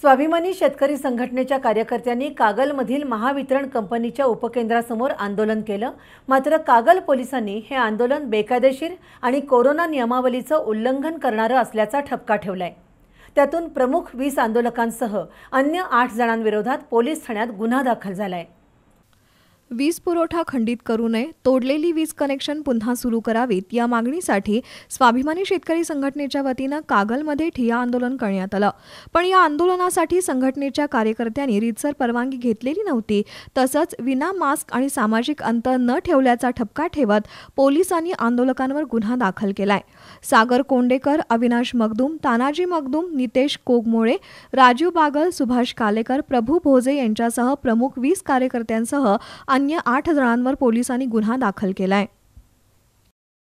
स्वाभिमानी शेतकरी संघटनेच्या कार्यकर्त्यांनी कागलमधील महावितरण कंपनीच्या उपकेंद्रासमोर आंदोलन केलं मात्र कागल पोलिसांनी हे आंदोलन बेकायदेशीर आणि कोरोना नियमावलीचं उल्लंघन करणारं असल्याचा ठपका ठेवलाय त्यातून प्रमुख वीस आंदोलकांसह अन्य आठ जणांविरोधात पोलीस ठाण्यात गुन्हा दाखल झालाय वीज पुरवठा खंडित करू नये तोडलेली वीज कनेक्शन पुन्हा सुरू करावीत या मागणीसाठी स्वाभिमानी शेतकरी संघटनेच्या वतीनं कागलमध्ये ठिया आंदोलन करण्यात आलं पण या आंदोलनासाठी संघटनेच्या कार्यकर्त्यांनी रितसर परवानगी घेतलेली नव्हती तसंच विना मास्क आणि सामाजिक अंतर न ठेवल्याचा ठपका ठेवत पोलिसांनी आंदोलकांवर गुन्हा दाखल केलाय सागर कोंडेकर अविनाश मगदूम तानाजी मगदूम नितेश कोगमोळे राजीव बागल सुभाष कालेकर प्रभू भोजे यांच्यासह प्रमुख वीज कार्यकर्त्यांसह अन्य आठ जणांवर पोलिसांनी गुन्हा दाखल केलाय